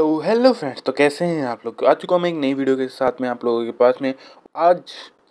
तो hello friends तो कैसे हैं आप लोग आज को मैं एक नई वीडियो के साथ में आप लोगों के पास में आज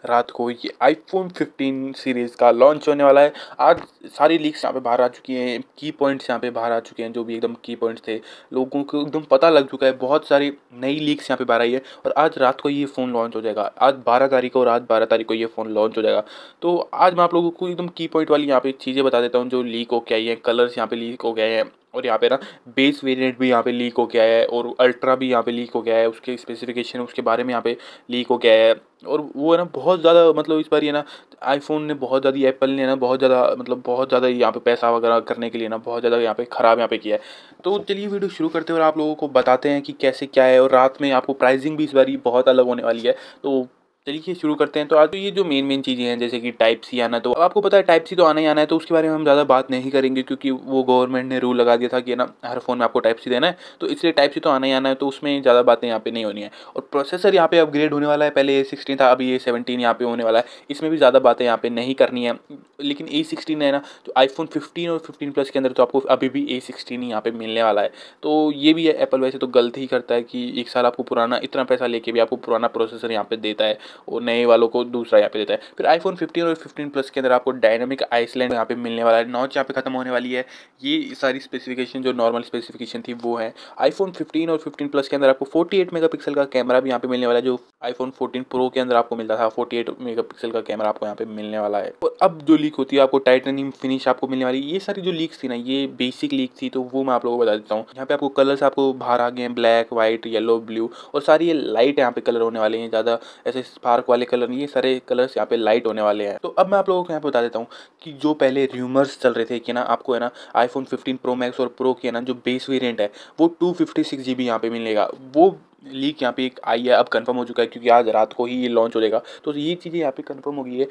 रात को ये आईफोन 15 सीरीज़ का लॉन्च होने वाला है आज सारी लीक्स यहाँ पे बाहर आ चुकी हैं की पॉइंट्स यहाँ पे बाहर आ चुके हैं जो भी एकदम की पॉइंट्स थे लोगों को एकदम पता लग चुका है बहुत सारी नई लीक्स यहाँ पे बाहर आई है और आज रात को ये फ़ोन लॉन्च हो जाएगा आज 12 तारीख को रात 12 तारीख को ये फ़ोन लॉन्च हो जाएगा तो आज मैं आप लोगों को एकदम की पॉइंट वाली यहाँ पर चीज़ें बता देता हूँ जो लीक के आई हैं कलर्स यहाँ पर लीक हो गए हैं और यहाँ पे ना बेस वेरिएंट भी यहाँ पे लीक हो गया है और अल्ट्रा भी यहाँ पे लीक हो गया है उसके स्पेसिफिकेशन उसके बारे में यहाँ पे लीक हो गया है और वो है ना बहुत ज़्यादा मतलब इस बार ये ना आईफोन ने बहुत ज़्यादा एप्पल ने ना बहुत ज़्यादा मतलब बहुत ज़्यादा यहाँ पे पैसा वगैरह करने के लिए ना बहुत ज़्यादा यहाँ पे ख़राब यहाँ पे किया है तो चलिए वीडियो शुरू करते हुए आप लोगों को बताते हैं कि कैसे क्या है और रात में आपको प्राइसिंग भी इस बार बहुत अलग होने वाली है तो चलिए शुरू करते हैं तो आज तो ये जो मेन मेन चीज़ें हैं जैसे कि टाइप सी आना तो आपको पता है टाइप सी तो आना ही आना है तो उसके बारे में हम ज़्यादा बात नहीं करेंगे क्योंकि वो गवर्नमेंट ने रूल लगा दिया था कि ना हर फ़ोन में आपको टाइप सी देना है तो इसलिए टाइप सी तो आना ही आना है तो उसमें ज़्यादा बातें यहाँ पर नहीं होनी है और प्रोसेसर यहाँ पर अपग्रेड होने वाला है पहले ए सिक्सटीन था अभी ए सेवनटीन यहाँ पर होने वाला है इसमें भी ज़्यादा बातें यहाँ पर नहीं करनी है लेकिन ए सिक्सटीन है ना तो फोन फिफ्टीन और फिफ्टीन प्लस के अंदर तो आपको अभी भी ए सिक्सटीन ही यहाँ पर मिलने वाला है तो ये भी है एप्पल वैसे तो गलत ही करता है कि एक साल आपको पुराना इतना पैसा लेके भी आपको पुराना प्रोसेसर यहाँ पर देता है और नए वालों को दूसरा यहाँ पे देता है फिर आईफोन 15 और 15 प्लस के अंदर आपको डायनेमिक आइसलैंड यहाँ पे मिलने वाला है नॉच यहाँ पे खत्म होने वाली है ये सारी स्पेसिफिकेशन जो नॉर्मल स्पेसिफिकेशन थी वो है आईफोन फिफ्टीन और फिफ्टीन प्लस के अंदर आपको फोर्टी एट का कैमरा भी यहाँ पे मिलने वाला है जो आईफोन फोर्टीन प्रो के अंदर आपको मिलता था फोर्टी एट का कैमरा आपको यहाँ पे मिलने वाला है और अब जो लीक होती है आपको टाइटनिंग फिनिश आपको मिलने वाली ये सारी जो लीक थी ना ये बेसिक लीक थी तो वो मैं आप लोगों को बता देता हूँ यहाँ पे आपको कलर्स आपको बाहर आ गए हैं ब्लैक व्हाइट येलो ब्लू और सारी ये लाइट यहाँ पे कलर होने वाले हैं ज़्यादा ऐसे स्पार्क वाले कलर ये सारे कलर्स यहाँ पे लाइट होने वाले हैं तो अब मैं आप लोगों को यहाँ पे बता देता हूँ कि जो पहले र्यूमर्स चल रहे थे कि ना आपको है ना आईफोन 15 प्रो मैक्स और प्रो की ना जो बेस वेरियंट है वो two fifty six G B यहाँ पे मिलेगा वो लीक यहाँ पे एक आई है अब कंफर्म हो चुका है क्योंकि आज रात को ही ये लॉन्च हो जाएगा तो ये चीज़ें यहाँ पे कंफर्म हो गई है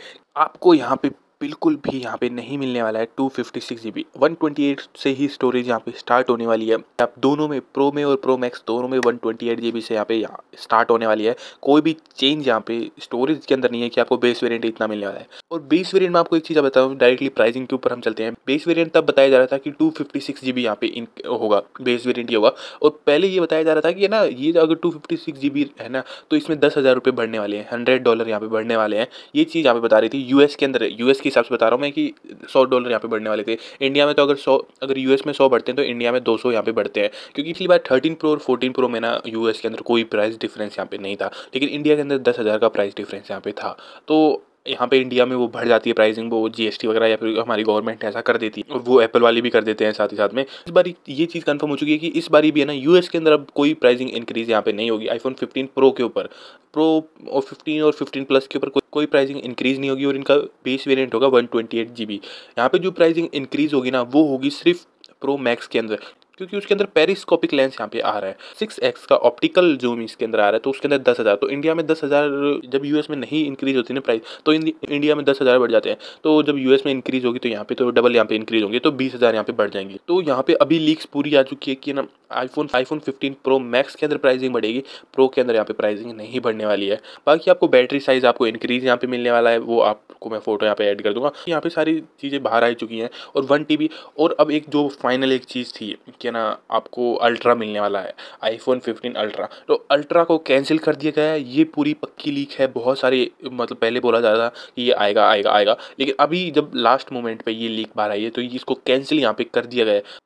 आपको यहाँ पे बिल्कुल भी यहाँ पे नहीं मिलने वाला है two fifty six G B one twenty eight से ही स्टोरेज यहाँ पे स्टार्ट होने वाली है आप दोनों में प्रो में और प्रो मैक्स दोनों में one twenty eight G B से यहाँ पे यहाँ स्टार्ट होने वाली है कोई भी चेंज यहाँ पे स्टोरेज के अंदर नहीं है कि आपको बेस वेरियंट इतना मिलने वाला है और बेस वेरियंट में आपको एक चीज़ बताऊँ डायरेक्टली प्राइसिंग के ऊपर हम चलते हैं बेस वेरियंट तब बताया जा रहा था कि two fifty six G B यहाँ पे होगा बेस वेरियंट ही होगा और पहले ये बताया जा रहा था कि ना ये अगर two fifty six G B है ना तो इसमें दस हज़ार रुपये बढ़ने वाले हैं हंड्रेड डॉलर यहाँ पे बढ़ने वाले हैं ये चीज़ यहाँ पे बता रही थी यूएस के अंदर यूएस के के हिसाब से बता रहा हूँ मैं कि सौ डॉलर यहाँ पे बढ़ने वाले थे इंडिया में तो अगर सौ अगर यूएस में सौ बढ़ते हैं तो इंडिया में दो सौ यहाँ पे बढ़ते हैं क्योंकि पिछली बार थर्टीन प्रो और फोर्टीन प्रो में ना यूएस के अंदर कोई प्राइस डिफरेंस यहाँ पे नहीं था लेकिन इंडिया के अंदर दस हज़ार का प्राइस डिफरेंस यहाँ पे था तो यहाँ पे इंडिया में वो बढ़ जाती है प्राइसिंग वो जीएसटी वगैरह या फिर हमारी गवर्नमेंट ऐसा कर देती है और वो एप्पल वाली भी कर देते हैं साथ ही साथ में इस बार ये चीज़ कन्फर्म हो चुकी है कि इस बारी भी है ना यूएस के अंदर अब कोई प्राइसिंग इंक्रीज़ यहाँ पे नहीं होगी आईफोन फिफ्टीन प्रो के ऊपर प्रो और फिफ्टीन और फिफ्टीन प्लस के ऊपर कोई प्राइसिंग इंक्रीज़ नहीं होगी और इनका बेस वेरियंट होगा one twenty eight G B यहाँ पर जो प्राइसिंग इंक्रीज़ होगी ना वो होगी सिर्फ प्रो मैक्स के अंदर क्योंकि उसके अंदर पेरिस्कोपिक लेंस यहाँ पे आ रहा है सिक्स एक्स का ऑप्टिकल जूम इसके अंदर आ रहा है तो उसके अंदर दस हज़ार तो इंडिया में दस हज़ार जब यूएस में नहीं इंक्रीज होती ना प्राइस तो इंडिया में दस हज़ार बढ़ जाते हैं तो जब यूएस में इंक्रीज होगी तो यहाँ पे तो डबल यहाँ पे इंक्रीज होंगे तो बीस हज़ार यहाँ पे बढ़ जाएंगे तो यहाँ पे अभी लीक्स पूरी आ चुकी है कि ना iPhone iPhone fifteen pro max के अंदर प्राइसिंग बढ़ेगी प्रो के अंदर यहाँ पे प्राइसिंग नहीं बढ़ने वाली है बाकी आपको बैटरी साइज आपको इंक्रीज यहाँ पे मिलने वाला है वो आपको मैं फोटो यहाँ पे ऐड कर दूंगा यहाँ पे सारी चीज़ें बाहर आ चुकी हैं और वन टी और अब एक जो फाइनल एक चीज़ थी कि देखिए ना आपको अल्ट्रा मिलने वाला है आईफोन फिफ्टीन अल्ट्रा तो अल्ट्रा को कैंसिल कर दिया गया है ये पूरी पक्की लीक है बहुत सारे मतलब पहले बोला जा रहा था कि ये आएगा आएगा आएगा लेकिन अभी जब लास्ट मोमेंट पे ये लीक बाहर आई है तो इसको कैंसिल यहाँ पे कर दिया गया है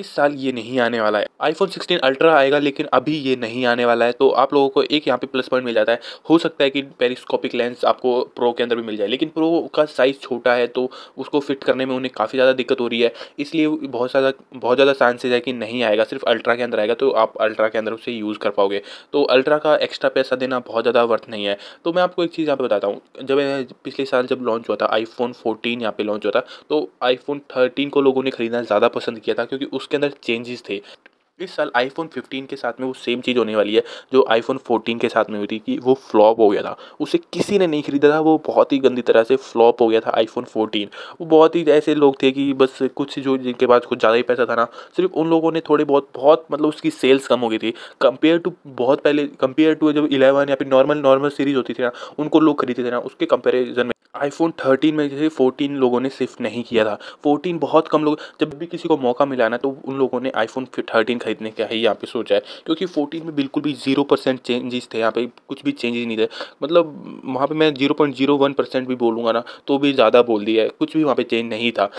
इस साल ये नहीं आने वाला है आईफोन 16 अल्ट्रा आएगा लेकिन अभी ये नहीं आने वाला है तो आप लोगों को एक यहाँ पे प्लस पॉइंट मिल जाता है हो सकता है कि पेरिस्कोपिक लेंस आपको प्रो के अंदर भी मिल जाए लेकिन प्रो का साइज़ छोटा है तो उसको फिट करने में उन्हें काफ़ी ज़्यादा दिक्कत हो रही है इसलिए बहुत ज़्यादा बहुत ज़्यादा चांसेज है कि नहीं आएगा सिर्फ अल्ट्रा के अंदर आएगा तो आप अल्ट्रा के अंदर उसे यूज़ कर पाओगे तो अल्ट्रा का एक्स्ट्रा पैसा देना बहुत ज़्यादा वर्थ नहीं है तो मैं आपको एक चीज़ यहाँ पर बताता हूँ जब पिछले साल जब लॉन्च हुआ था आईफोन फोर्टीन यहाँ पर लॉन्च हुआ था तो आईफोन थर्टीन को लोगों ने खरीदना ज़्यादा पसंद किया था क्योंकि उस उसके अंदर चेंजेस थे इस साल आईफोन 15 के साथ में वो सेम चीज़ होने वाली है जो आईफोन 14 के साथ में हुई थी कि वो फ्लॉप हो गया था उसे किसी ने नहीं खरीदा था वो बहुत ही गंदी तरह से फ्लॉप हो गया था आईफोन 14 वो बहुत ही ऐसे लोग थे कि बस कुछ जो जिनके पास कुछ ज़्यादा ही पैसा था ना सिर्फ उन लोगों ने थोड़े बहुत बहुत मतलब उसकी सेल्स कम हो गई थी कंपेयर टू बहुत पहले कंपेयर टू जब इलेवन या फिर नॉर्मल नॉर्मल सीरीज़ होती थी ना उनको लोग खरीदते थे ना उसके कंपेरिजन में आईफोन 13 में जैसे 14 लोगों ने शिफ्ट नहीं किया था 14 बहुत कम लोग जब भी किसी को मौका मिला ना तो उन लोगों ने आईफोन 13 खरीद खरीदने का ही यहाँ पे सोचा है क्योंकि फोर्टीन में बिल्कुल भी जीरो परसेंट चेंजेस थे यहाँ पे कुछ भी चेंजेस नहीं थे मतलब वहाँ पे मैं zero point zero one percent भी बोलूँगा ना तो भी ज़्यादा बोल दिया है कुछ भी वहाँ पे चेंज नहीं था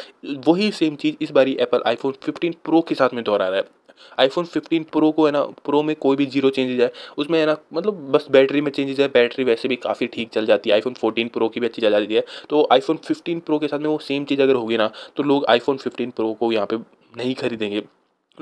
वही सेम चीज़ इस बारी एप्पल आईफोन फिफ्टीन प्रो के साथ में दोहरा रहा है आईफोन फिफ्टीन प्रो को है ना प्रो में कोई भी जीरो चेंजेज है उसमें है ना मतलब बस बैटरी में चेंजेज है बैटरी वैसे भी काफ़ी ठीक चल जाती है आईफोन फोर्टीन प्रो की भी अच्छी चल जाती है तो आईफोन फिफ्टीन प्रो के साथ में वो सेम चीज़ अगर होगी ना तो लोग आईफोन फिफ्टीन प्रो को यहाँ पे नहीं खरीदेंगे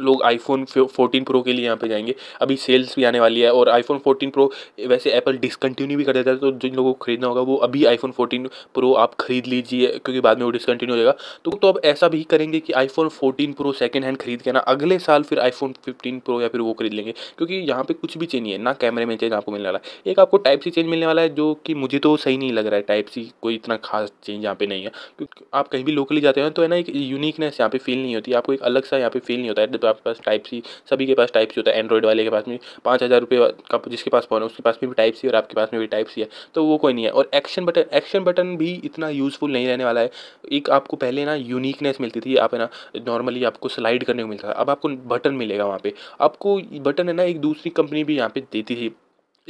लोग आईफोन 14 प्रो के लिए यहाँ पे जाएंगे अभी सेल्स भी आने वाली है और आईफोन फोर्टीन प्रो वैसे एप्पल डिसकंटिन्यू भी कर देता है तो जिन लोगों को खरीदना होगा वो अभी आईफोन फोटीन प्रो आप खरीद लीजिए क्योंकि बाद में वो डिसकंटिन्यू हो जाएगा तो तो अब ऐसा भी करेंगे कि iPhone fourteen pro second hand खरीद के ना अगले साल फिर आईफोन फिफ्टीन प्रो या फिर वो खरीद लेंगे क्योंकि यहाँ पर कुछ भी चेंज नहीं है ना कैमरे में चेंज आपको मिलने वाला है एक आपको टाइप सी चेंज मिलने वाला है जो कि मुझे तो सही नहीं लग रहा है टाइप सी कोई इतना खास चेंज यहाँ पे नहीं है क्योंकि आप कहीं भी लोकली जाते हैं तो है ना एक यूनिकनेस यहाँ पे फील नहीं होती आपको एक अलग सा यहाँ पे फील नहीं होता है आपके पास टाइप सी सभी के पास टाइप सी होता है एंड्रॉइड वाले के पास में पाँच हज़ार रुपये का जिसके पास फ़ोन है उसके पास में भी टाइप सी और आपके पास में भी टाइप सी है तो वो कोई नहीं है और एक्शन बटन एक्शन बटन भी इतना यूज़फुल नहीं रहने वाला है एक आपको पहले ना यूनिकनेस मिलती थी आप है ना नॉर्मली आपको स्लाइड करने को मिलता था अब आपको बटन मिलेगा वहाँ पर आपको बटन है ना एक दूसरी कंपनी भी यहाँ पर देती थी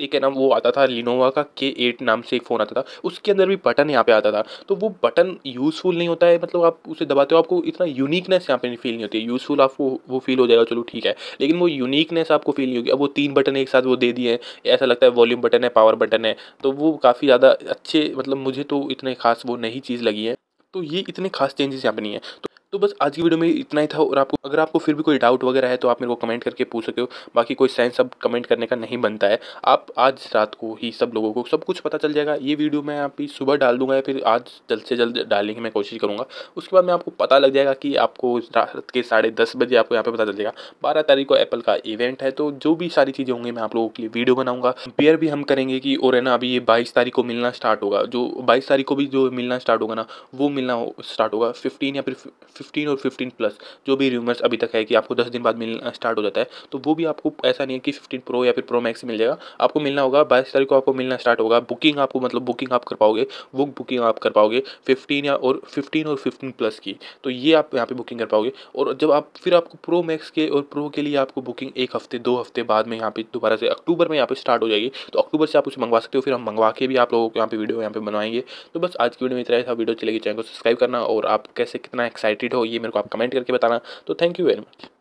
एक है ना वो आता था लिनोवा का के एट नाम से एक फ़ोन आता था उसके अंदर भी बटन यहाँ पे आता था तो वो बटन यूज़फुल नहीं होता है मतलब आप उसे दबाते हो आपको इतना यूनिकनेस यहाँ पे फील नहीं होती है यूज़फुल आपको वो फील हो जाएगा चलो ठीक है लेकिन वो यूनिकनेस आपको फील नहीं होगी अब वो तीन बटन एक साथ वो दे दिए हैं ऐसा लगता है वॉल्यूम बटन है पावर बटन है तो वो काफ़ी ज़्यादा अच्छे मतलब मुझे तो इतने खास वो नई चीज़ लगी है तो ये इतने खास चेंजेस यहाँ पे नहीं है तो तो बस आज की वीडियो में इतना ही था और आपको अगर आपको फिर भी कोई डाउट वगैरह है तो आप मेरे को कमेंट करके पूछ सकते हो बाकी कोई साइंस अब कमेंट करने का नहीं बनता है आप आज रात को ही सब लोगों को सब कुछ पता चल जाएगा ये वीडियो मैं आप सुबह डाल दूंगा या फिर आज जल्द से जल्द डालने की मैं कोशिश करूँगा उसके बाद में आपको पता लग जाएगा कि आपको रात के साढ़े दस बजे आपको यहाँ पर पता चल जाएगा बारह तारीख को एप्पल का इवेंट है तो जो भी सारी चीज़ें होंगी मैं आप लोगों के लिए वीडियो बनाऊंगा पेयर भी हम करेंगे कि और है ना अभी ये बाईस तारीख को मिलना स्टार्ट होगा जो बाईस तारीख को भी जो मिलना स्टार्ट होगा ना वो मिलना स्टार्ट होगा फिफ्टीन या फिर फिफ्टीन और फिफ्टीन प्लस जो भी रूमर्स अभी तक है कि आपको दस दिन बाद मिलना स्टार्ट हो जाता है तो वो भी आपको ऐसा नहीं है कि फिफ्टीन प्रो या फिर प्रो मैक्स मिल जाएगा आपको मिलना होगा बाईस तारीख को आपको मिलना स्टार्ट होगा बुकिंग आपको मतलब बुकिंग आप कर पाओगे वो बुकिंग आप कर पाओगे फिफ्टीन या और फिफ्टीन और फिफ्टीन प्लस की तो ये आप यहाँ पर बुकिंग कर पाओगे और जब आप फिर आपको प्रो मैक्स के और प्रो के लिए आपको बुकिंग एक हफ्ते दो हफ्ते बाद में यहाँ पे दोबारा से अक्टूबर में यहाँ पे स्टार्ट हो जाएगी तो अक्टूबर से आप कुछ मंगवा सकते हो फिर हम मंगवा के भी आप लोगों को यहाँ पे वीडियो यहाँ पे बनाएंगे तो बस आज की वीडियो में इतना ऐसा था वीडियो चलेगी तो चैनल को सब्सक्राइब करना और आप कैसे कितना एक्साइटेड रिलेटेड हो ये मेरे को आप कमेंट करके बताना तो थैंक यू वेरी मच